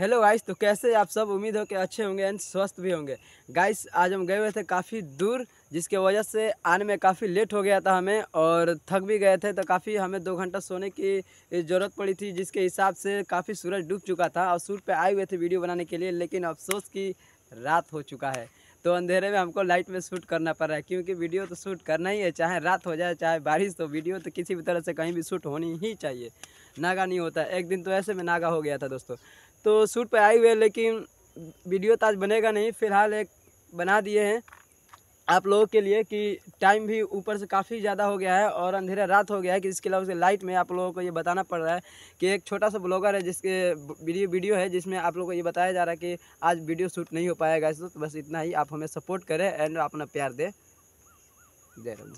hello guys तो कैसे आप सब उम्मीद हो कि अच्छे होंगे एंड स्वस्थ भी होंगे गाइस आज हम गए हुए थे काफ़ी दूर जिसके वजह से आने में काफ़ी लेट हो गया था हमें और थक भी गए थे तो काफ़ी हमें दो घंटा सोने की ज़रूरत पड़ी थी जिसके हिसाब से काफ़ी सूरज डूब चुका था और सूर पे आए हुए थे वीडियो बनाने के लिए लेकिन अफसोस की रात हो चुका है तो अंधेरे में हमको लाइट में शूट करना पड़ रहा है क्योंकि वीडियो तो शूट करना ही है चाहे रात हो जाए चाहे बारिश हो वीडियो तो किसी भी तरह से कहीं भी शूट होनी ही चाहिए नागा नहीं होता एक दिन तो ऐसे में नागा हो गया था दोस्तों तो शूट पर आए हुए लेकिन वीडियो तो आज बनेगा नहीं फ़िलहाल एक बना दिए हैं आप लोगों के लिए कि टाइम भी ऊपर से काफ़ी ज़्यादा हो गया है और अंधेरा रात हो गया है कि इसके अलावा उसके लाइट में आप लोगों को ये बताना पड़ रहा है कि एक छोटा सा ब्लॉगर है जिसके वीडियो वीडियो है जिसमें आप लोगों को ये बताया जा रहा है कि आज वीडियो शूट नहीं हो पाएगा इस तो बस इतना ही आप हमें सपोर्ट करें एंड अपना प्यार दें जय